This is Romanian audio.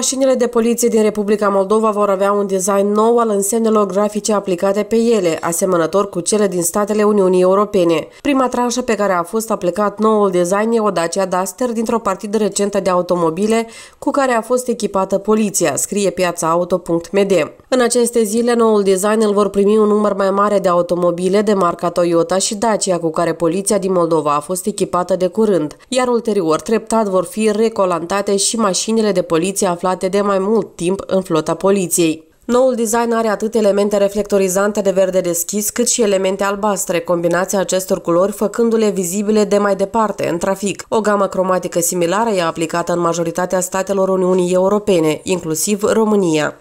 Mașinile de poliție din Republica Moldova vor avea un design nou al însemnelor grafice aplicate pe ele, asemănător cu cele din statele Uniunii Europene. Prima tranșă pe care a fost aplicat noul design e o Dacia Duster dintr-o partidă recentă de automobile cu care a fost echipată poliția, scrie piațaauto.md. În aceste zile, noul design îl vor primi un număr mai mare de automobile de marca Toyota și Dacia, cu care poliția din Moldova a fost echipată de curând, iar ulterior, treptat, vor fi recolantate și mașinile de poliție aflate de mai mult timp în flota poliției. Noul design are atât elemente reflectorizante de verde deschis, cât și elemente albastre, combinația acestor culori făcându-le vizibile de mai departe, în trafic. O gamă cromatică similară e aplicată în majoritatea statelor Uniunii Europene, inclusiv România.